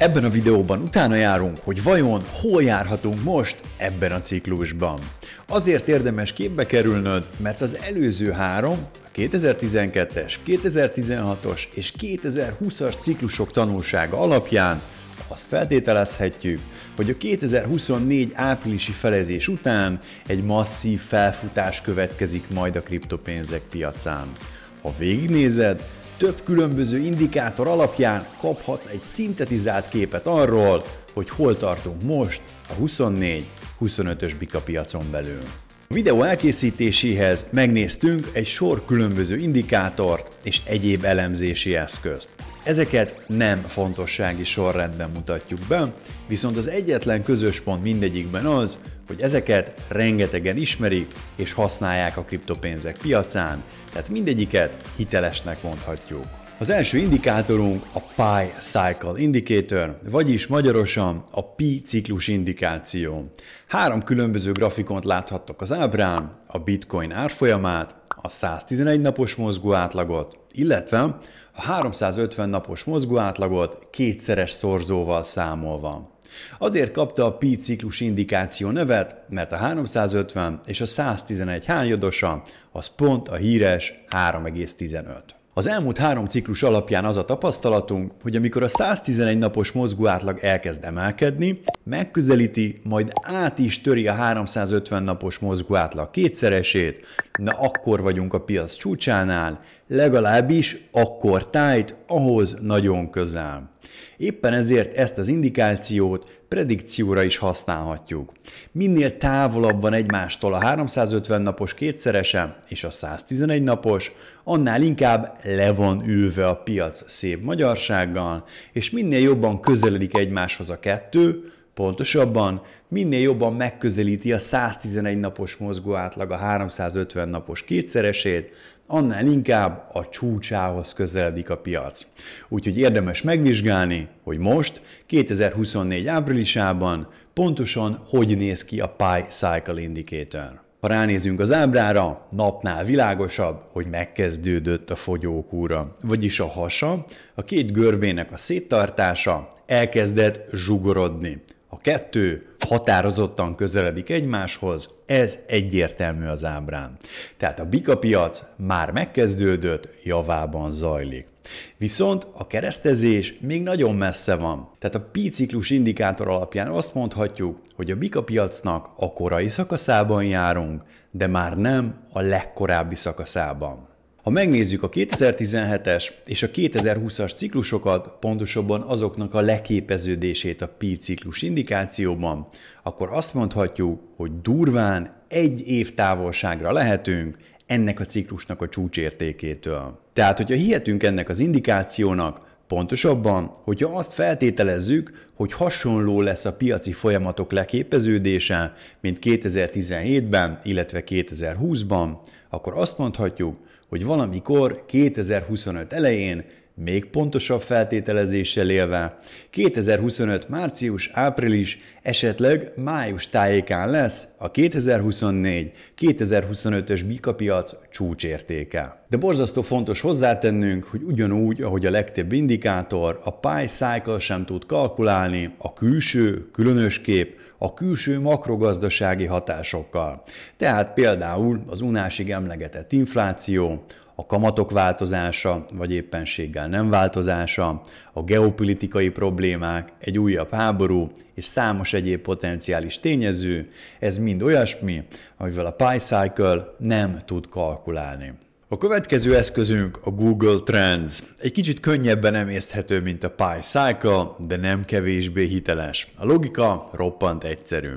Ebben a videóban utána járunk, hogy vajon hol járhatunk most ebben a ciklusban. Azért érdemes képbe kerülnöd, mert az előző három, a 2012-es, 2016-os és 2020-as ciklusok tanulsága alapján azt feltételezhetjük, hogy a 2024 áprilisi felezés után egy masszív felfutás következik majd a kriptopénzek piacán. Ha végignézed, több különböző indikátor alapján kaphatsz egy szintetizált képet arról, hogy hol tartunk most a 24-25-ös bika piacon belül. A videó elkészítéséhez megnéztünk egy sor különböző indikátort és egyéb elemzési eszközt. Ezeket nem fontossági sorrendben mutatjuk be, viszont az egyetlen közös pont mindegyikben az, hogy ezeket rengetegen ismerik és használják a kriptopénzek piacán, tehát mindegyiket hitelesnek mondhatjuk. Az első indikátorunk a Pi Cycle Indicator, vagyis magyarosan a Pi ciklus indikáció. Három különböző grafikont láthattok az ábrán, a Bitcoin árfolyamát, a 111 napos mozgó átlagot, illetve a 350 napos mozgóátlagot kétszeres szorzóval számolva. Azért kapta a P ciklus indikáció nevet, mert a 350 és a 111 hányadosa az pont a híres 3,15. Az elmúlt három ciklus alapján az a tapasztalatunk, hogy amikor a 111 napos átlag elkezd emelkedni, megközelíti, majd át is töri a 350 napos átlag kétszeresét, na akkor vagyunk a piac csúcsánál, legalábbis akkor tájt, ahhoz nagyon közel. Éppen ezért ezt az indikációt predikcióra is használhatjuk. Minél távolabb van egymástól a 350 napos kétszerese és a 111 napos, annál inkább le van ülve a piac szép magyarsággal, és minél jobban közeledik egymáshoz a kettő, Pontosabban, minél jobban megközelíti a 111 napos mozgó átlag a 350 napos kétszeresét, annál inkább a csúcsához közeledik a piac. Úgyhogy érdemes megvizsgálni, hogy most, 2024 áprilisában pontosan hogy néz ki a Pi Cycle Indicator. Ha ránézünk az ábrára, napnál világosabb, hogy megkezdődött a fogyókúra, vagyis a hasa, a két görbének a széttartása elkezdett zsugorodni. A kettő határozottan közeledik egymáshoz, ez egyértelmű az ábrán. Tehát a bika piac már megkezdődött, javában zajlik. Viszont a keresztezés még nagyon messze van. Tehát a P-ciklus indikátor alapján azt mondhatjuk, hogy a bika piacnak a korai szakaszában járunk, de már nem a legkorábbi szakaszában. Ha megnézzük a 2017-es és a 2020-as ciklusokat, pontosabban azoknak a leképeződését a pi ciklus indikációban, akkor azt mondhatjuk, hogy durván egy év távolságra lehetünk ennek a ciklusnak a csúcsértékétől. Tehát, hogyha hihetünk ennek az indikációnak, Pontosabban, hogyha azt feltételezzük, hogy hasonló lesz a piaci folyamatok leképeződése, mint 2017-ben, illetve 2020-ban, akkor azt mondhatjuk, hogy valamikor 2025 elején még pontosabb feltételezéssel élve, 2025 március, április, esetleg május tájékán lesz a 2024-2025-ös piac csúcsértéke. De borzasztó fontos hozzátennünk, hogy ugyanúgy, ahogy a legtöbb indikátor, a Pi Cycle sem tud kalkulálni a külső, különös kép, a külső makrogazdasági hatásokkal. Tehát például az unásig emlegetett infláció, a kamatok változása, vagy éppenséggel nem változása, a geopolitikai problémák, egy újabb háború és számos egyéb potenciális tényező, ez mind olyasmi, amivel a PyCycle nem tud kalkulálni. A következő eszközünk a Google Trends. Egy kicsit könnyebben emészthető, mint a PyCycle, de nem kevésbé hiteles. A logika roppant egyszerű.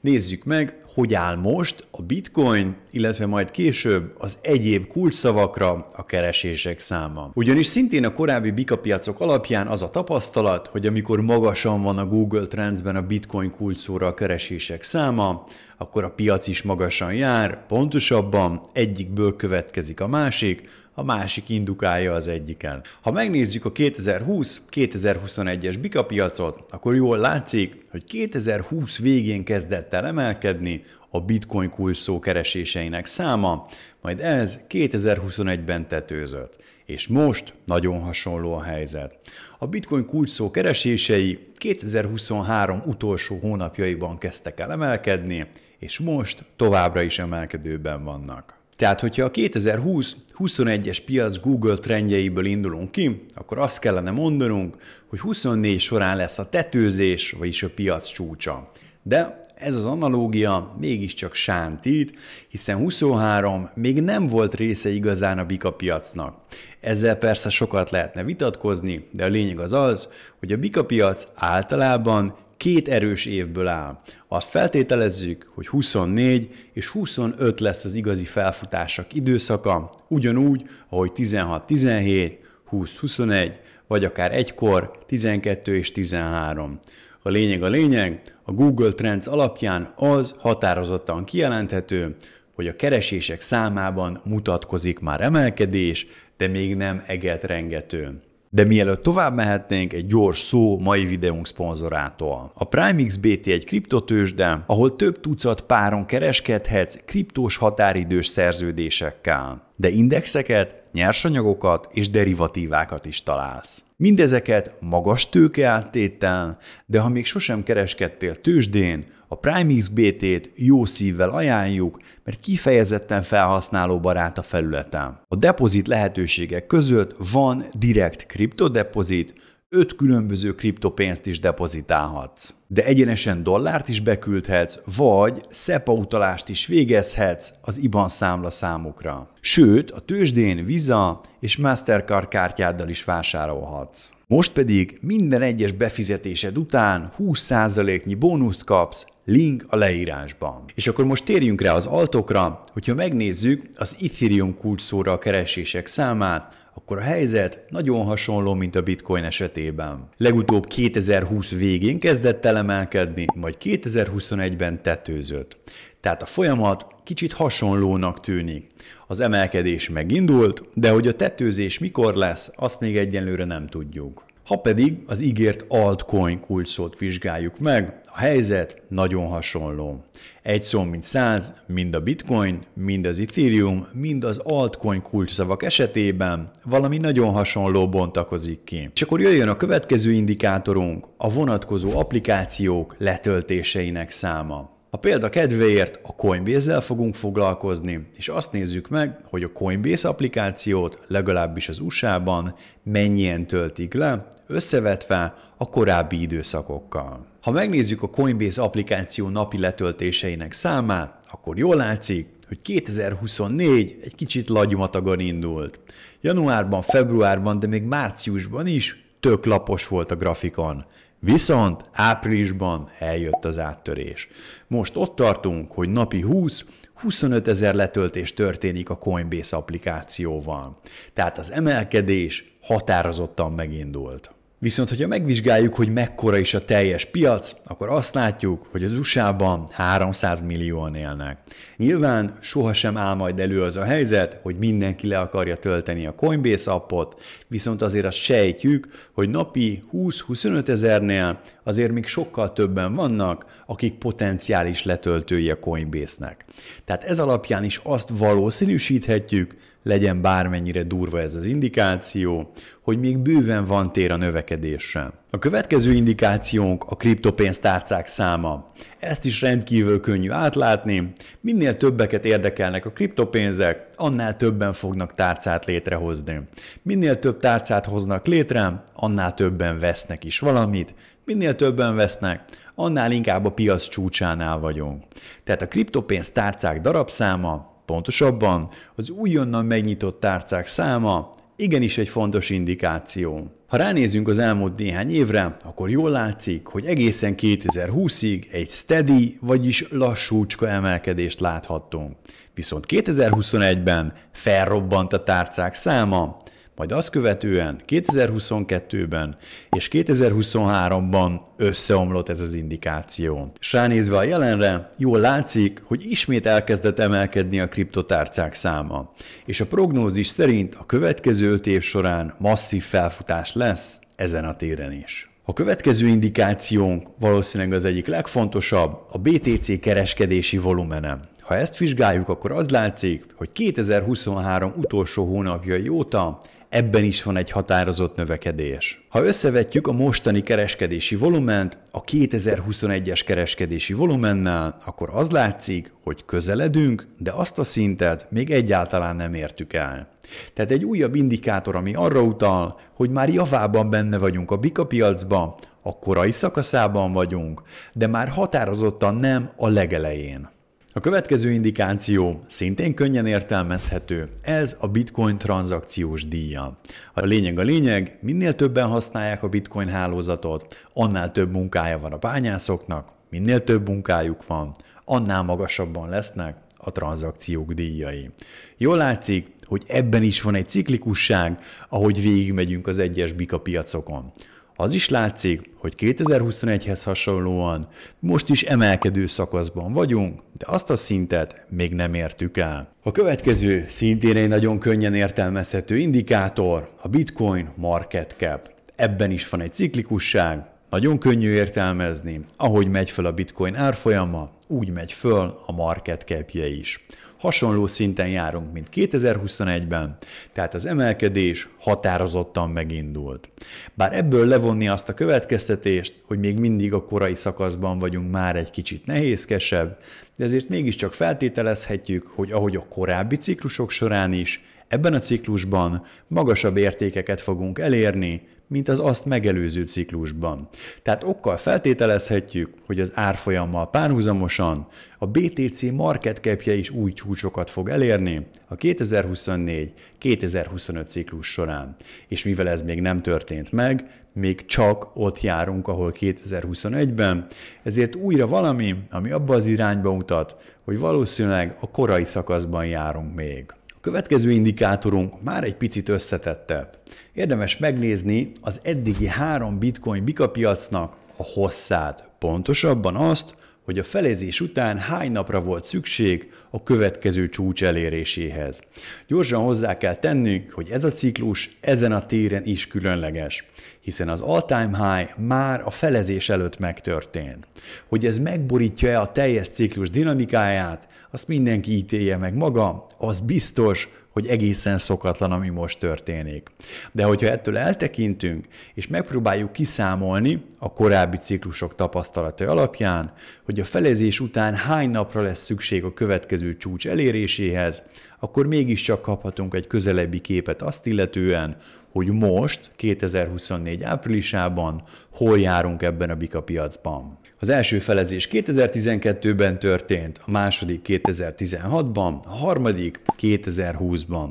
Nézzük meg, hogy áll most a bitcoin, illetve majd később az egyéb kulcsszavakra a keresések száma. Ugyanis szintén a korábbi bikapiacok alapján az a tapasztalat, hogy amikor magasan van a Google Trendsben a bitcoin kulcsszóra a keresések száma, akkor a piac is magasan jár, pontosabban egyikből következik a másik, a másik indukálja az egyiken. Ha megnézzük a 2020-2021-es bika piacot, akkor jól látszik, hogy 2020 végén kezdett el emelkedni a bitcoin kulszó kereséseinek száma, majd ez 2021-ben tetőzött. És most nagyon hasonló a helyzet. A bitcoin kulcsszó keresései 2023 utolsó hónapjaiban kezdtek el emelkedni, és most továbbra is emelkedőben vannak. Tehát, hogyha a 2020-21-es piac Google trendjeiből indulunk ki, akkor azt kellene mondanunk, hogy 24 során lesz a tetőzés, vagyis a piac csúcsa. De ez az analógia mégiscsak sántít, hiszen 23 még nem volt része igazán a bika piacnak. Ezzel persze sokat lehetne vitatkozni, de a lényeg az az, hogy a bika piac általában két erős évből áll. Azt feltételezzük, hogy 24 és 25 lesz az igazi felfutások időszaka, ugyanúgy, ahogy 16-17, 20-21, vagy akár egykor 12 és 13. A lényeg a lényeg, a Google Trends alapján az határozottan kijelenthető, hogy a keresések számában mutatkozik már emelkedés, de még nem eget rengető. De mielőtt tovább mehetnénk, egy gyors szó mai videónk szponzorától. A PrimeX BT egy kriptotősde, ahol több tucat páron kereskedhetsz kriptós határidős szerződésekkel. De indexeket, nyersanyagokat és derivatívákat is találsz. Mindezeket magas tőke áttétel, de ha még sosem kereskedtél tőzsdén, a PrimeX BT-t jó szívvel ajánljuk, mert kifejezetten felhasználóbarát a felületen. A depozit lehetőségek között van direkt kriptodepozit, öt különböző kriptopénzt is depozitálhatsz. De egyenesen dollárt is beküldhetsz, vagy SEPA utalást is végezhetsz az IBAN számla számukra. Sőt, a tőzsdén Visa és Mastercard kártyáddal is vásárolhatsz. Most pedig minden egyes befizetésed után 20%-nyi bónuszt kapsz link a leírásban. És akkor most térjünk rá az altokra, hogyha megnézzük az Ethereum kulcsszóra a keresések számát, akkor a helyzet nagyon hasonló, mint a bitcoin esetében. Legutóbb 2020 végén kezdett el emelkedni, majd 2021-ben tetőzött. Tehát a folyamat kicsit hasonlónak tűnik. Az emelkedés megindult, de hogy a tetőzés mikor lesz, azt még egyenlőre nem tudjuk. Ha pedig az ígért altcoin kulcsot vizsgáljuk meg, a helyzet nagyon hasonló. Egy szó mint száz, mind a bitcoin, mind az ethereum, mind az altcoin kulcsszavak esetében valami nagyon hasonló bontakozik ki. És akkor jöjjön a következő indikátorunk, a vonatkozó applikációk letöltéseinek száma. A példa kedvéért a Coinbase-zel fogunk foglalkozni, és azt nézzük meg, hogy a Coinbase applikációt legalábbis az USA-ban mennyien töltik le, összevetve a korábbi időszakokkal. Ha megnézzük a Coinbase applikáció napi letöltéseinek számát, akkor jól látszik, hogy 2024 egy kicsit lagymatagon indult. Januárban, februárban, de még márciusban is tök lapos volt a grafikon. Viszont áprilisban eljött az áttörés. Most ott tartunk, hogy napi 20 25 ezer letöltés történik a Coinbase applikációval. Tehát az emelkedés határozottan megindult. Viszont, hogyha megvizsgáljuk, hogy mekkora is a teljes piac, akkor azt látjuk, hogy az USA-ban 300 millióan élnek. Nyilván sohasem áll majd elő az a helyzet, hogy mindenki le akarja tölteni a Coinbase appot, viszont azért azt sejtjük, hogy napi 20-25 ezernél azért még sokkal többen vannak, akik potenciális letöltői a Coinbase-nek. Tehát ez alapján is azt valószínűsíthetjük, legyen bármennyire durva ez az indikáció, hogy még bőven van tér a növekedésre. A következő indikációnk a kriptopénztárcák száma. Ezt is rendkívül könnyű átlátni, minél többeket érdekelnek a kriptopénzek, annál többen fognak tárcát létrehozni. Minél több tárcát hoznak létre, annál többen vesznek is valamit, minél többen vesznek, annál inkább a piac csúcsánál vagyunk. Tehát a kriptopénz tárcák darabszáma, pontosabban az újonnan megnyitott tárcák száma igenis egy fontos indikáció. Ha ránézünk az elmúlt néhány évre, akkor jól látszik, hogy egészen 2020-ig egy steady, vagyis lassúcska emelkedést láthattunk. Viszont 2021-ben felrobbant a tárcák száma, majd azt követően 2022-ben és 2023-ban összeomlott ez az indikáció. S ránézve a jelenre, jól látszik, hogy ismét elkezdett emelkedni a kriptotárcák száma, és a prognózis szerint a következő 5 év során masszív felfutás lesz ezen a téren is. A következő indikációnk valószínűleg az egyik legfontosabb, a BTC kereskedési volumene. Ha ezt vizsgáljuk, akkor az látszik, hogy 2023 utolsó hónapjai óta ebben is van egy határozott növekedés. Ha összevetjük a mostani kereskedési volument a 2021-es kereskedési volumennel, akkor az látszik, hogy közeledünk, de azt a szintet még egyáltalán nem értük el. Tehát egy újabb indikátor, ami arra utal, hogy már javában benne vagyunk a bika piacba, a korai szakaszában vagyunk, de már határozottan nem a legelején. A következő indikáció szintén könnyen értelmezhető, ez a bitcoin tranzakciós díja. A lényeg a lényeg, minél többen használják a bitcoin hálózatot, annál több munkája van a bányászoknak, minél több munkájuk van, annál magasabban lesznek a tranzakciók díjai. Jól látszik, hogy ebben is van egy ciklikusság, ahogy végigmegyünk az egyes bika piacokon. Az is látszik, hogy 2021-hez hasonlóan most is emelkedő szakaszban vagyunk, de azt a szintet még nem értük el. A következő szintén egy nagyon könnyen értelmezhető indikátor a Bitcoin Market Cap. Ebben is van egy ciklikusság, nagyon könnyű értelmezni, ahogy megy föl a bitcoin árfolyama, úgy megy föl a market Capje is hasonló szinten járunk, mint 2021-ben, tehát az emelkedés határozottan megindult. Bár ebből levonni azt a következtetést, hogy még mindig a korai szakaszban vagyunk már egy kicsit nehézkesebb, de ezért mégiscsak feltételezhetjük, hogy ahogy a korábbi ciklusok során is, ebben a ciklusban magasabb értékeket fogunk elérni, mint az azt megelőző ciklusban. Tehát okkal feltételezhetjük, hogy az árfolyammal párhuzamosan a BTC market capje is új csúcsokat fog elérni a 2024-2025 ciklus során. És mivel ez még nem történt meg, még csak ott járunk, ahol 2021-ben, ezért újra valami, ami abba az irányba mutat, hogy valószínűleg a korai szakaszban járunk még. Következő indikátorunk már egy picit összetettebb. Érdemes megnézni az eddigi három bitcoin bikapiacnak a hosszát, pontosabban azt, hogy a felezés után hány napra volt szükség a következő csúcs eléréséhez. Gyorsan hozzá kell tennünk, hogy ez a ciklus ezen a téren is különleges, hiszen az all-time high már a felezés előtt megtörtént. Hogy ez megborítja-e a teljes ciklus dinamikáját, azt mindenki ítélje meg maga, az biztos, hogy egészen szokatlan, ami most történik. De hogyha ettől eltekintünk, és megpróbáljuk kiszámolni a korábbi ciklusok tapasztalata alapján, hogy a felezés után hány napra lesz szükség a következő csúcs eléréséhez, akkor mégiscsak kaphatunk egy közelebbi képet azt illetően, hogy most, 2024 áprilisában hol járunk ebben a bika piacban. Az első felezés 2012-ben történt, a második 2016-ban, a harmadik 2020-ban.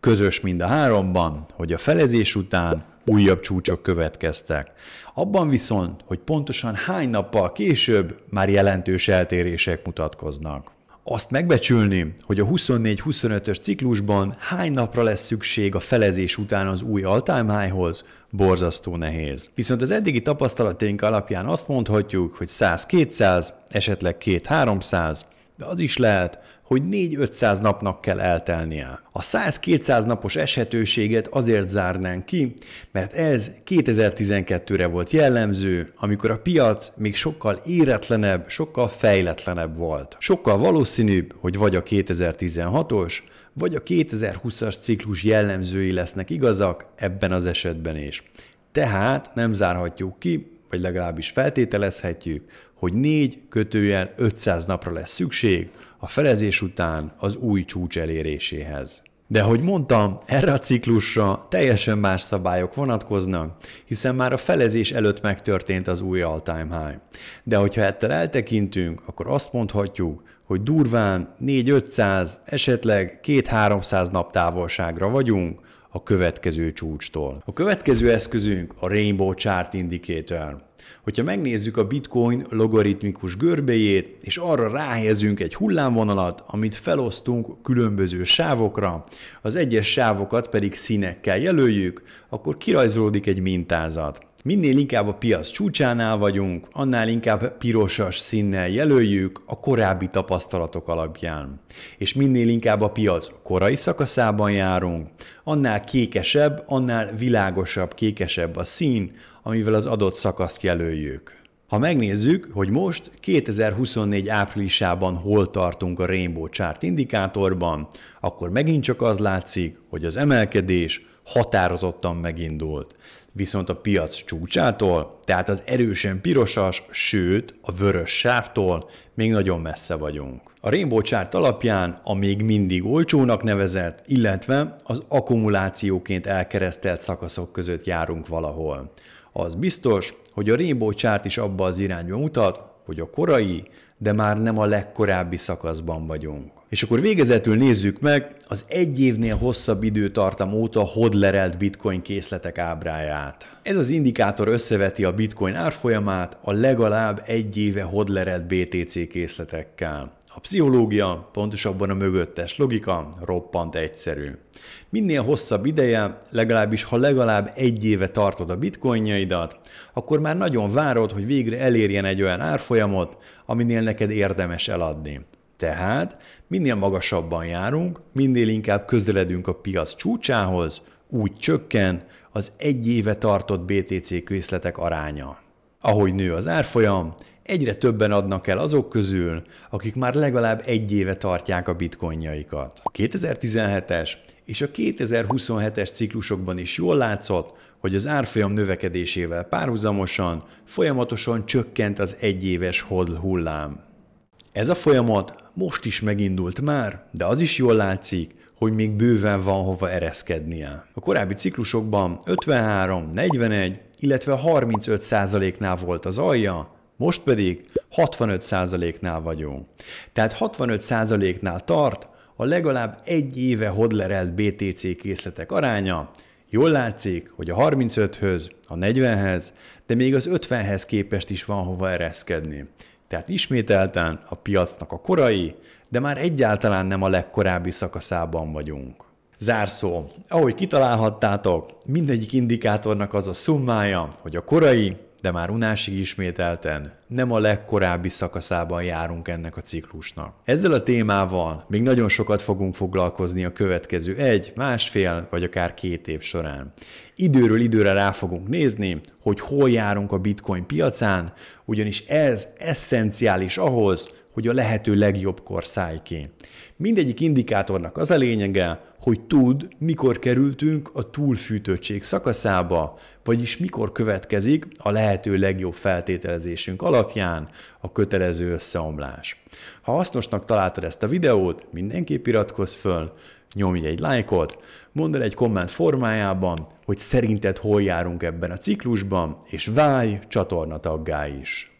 Közös mind a háromban, hogy a felezés után újabb csúcsok következtek. Abban viszont, hogy pontosan hány nappal később már jelentős eltérések mutatkoznak azt megbecsülni, hogy a 24-25-ös ciklusban hány napra lesz szükség a felezés után az új all-time high-hoz, borzasztó nehéz. Viszont az eddigi tapasztalataink alapján azt mondhatjuk, hogy 100-200, esetleg 2-300, de az is lehet, hogy 4-500 napnak kell eltelnie. A 100-200 napos eshetőséget azért zárnánk ki, mert ez 2012-re volt jellemző, amikor a piac még sokkal éretlenebb, sokkal fejletlenebb volt. Sokkal valószínűbb, hogy vagy a 2016-os, vagy a 2020-as ciklus jellemzői lesznek igazak ebben az esetben is. Tehát nem zárhatjuk ki, vagy legalábbis feltételezhetjük, hogy 4 kötőjel 500 napra lesz szükség a felezés után az új csúcs eléréséhez. De ahogy mondtam, erre a ciklusra teljesen más szabályok vonatkoznak, hiszen már a felezés előtt megtörtént az új all-time high. De hogyha ettől eltekintünk, akkor azt mondhatjuk, hogy durván 4-500, esetleg 2-300 nap távolságra vagyunk a következő csúcstól. A következő eszközünk a Rainbow Chart Indicator. Hogyha megnézzük a bitcoin logaritmikus görbéjét, és arra ráhelyezünk egy hullámvonalat, amit felosztunk különböző sávokra, az egyes sávokat pedig színekkel jelöljük, akkor kirajzolódik egy mintázat. Minél inkább a piac csúcsánál vagyunk, annál inkább pirosas színnel jelöljük a korábbi tapasztalatok alapján. És minél inkább a piac korai szakaszában járunk, annál kékesebb, annál világosabb, kékesebb a szín, amivel az adott szakaszt jelöljük. Ha megnézzük, hogy most 2024 áprilisában hol tartunk a Rainbow Chart indikátorban, akkor megint csak az látszik, hogy az emelkedés határozottan megindult viszont a piac csúcsától, tehát az erősen pirosas, sőt a vörös sávtól még nagyon messze vagyunk. A Rainbow Chart alapján a még mindig olcsónak nevezett, illetve az akkumulációként elkeresztelt szakaszok között járunk valahol. Az biztos, hogy a Rainbow Chart is abba az irányba mutat, hogy a korai, de már nem a legkorábbi szakaszban vagyunk. És akkor végezetül nézzük meg az egy évnél hosszabb időtartam óta hodlerelt bitcoin készletek ábráját. Ez az indikátor összeveti a bitcoin árfolyamát a legalább egy éve hodlerelt BTC készletekkel. A pszichológia, pontosabban a mögöttes logika roppant egyszerű. Minél hosszabb ideje, legalábbis ha legalább egy éve tartod a bitcoinjaidat, akkor már nagyon várod, hogy végre elérjen egy olyan árfolyamot, aminél neked érdemes eladni. Tehát minél magasabban járunk, minél inkább közeledünk a piac csúcsához, úgy csökken az egy éve tartott BTC készletek aránya. Ahogy nő az árfolyam, egyre többen adnak el azok közül, akik már legalább egy éve tartják a bitcoinjaikat. A 2017-es és a 2027-es ciklusokban is jól látszott, hogy az árfolyam növekedésével párhuzamosan folyamatosan csökkent az egyéves hold hullám. Ez a folyamat most is megindult már, de az is jól látszik, hogy még bőven van hova ereszkednie. A korábbi ciklusokban 53, 41, illetve 35%-nál volt az alja, most pedig 65%-nál vagyunk. Tehát 65%-nál tart a legalább egy éve hodlerelt BTC készletek aránya, Jól látszik, hogy a 35-höz, a 40-hez, de még az 50-hez képest is van hova ereszkedni. Tehát ismételten a piacnak a korai, de már egyáltalán nem a legkorábbi szakaszában vagyunk. Zárszó. Ahogy kitalálhattátok, mindegyik indikátornak az a szummája, hogy a korai de már unásig ismételten nem a legkorábbi szakaszában járunk ennek a ciklusnak. Ezzel a témával még nagyon sokat fogunk foglalkozni a következő egy, másfél vagy akár két év során. Időről időre rá fogunk nézni, hogy hol járunk a bitcoin piacán, ugyanis ez eszenciális ahhoz, hogy a lehető legjobb szállj ki. Mindegyik indikátornak az a lényege, hogy tud, mikor kerültünk a túlfűtöttség szakaszába, vagyis mikor következik a lehető legjobb feltételezésünk alapján a kötelező összeomlás. Ha hasznosnak találtad ezt a videót, mindenképp iratkozz föl, nyomj egy lájkot, mondd el egy komment formájában, hogy szerinted hol járunk ebben a ciklusban, és válj csatornataggá is.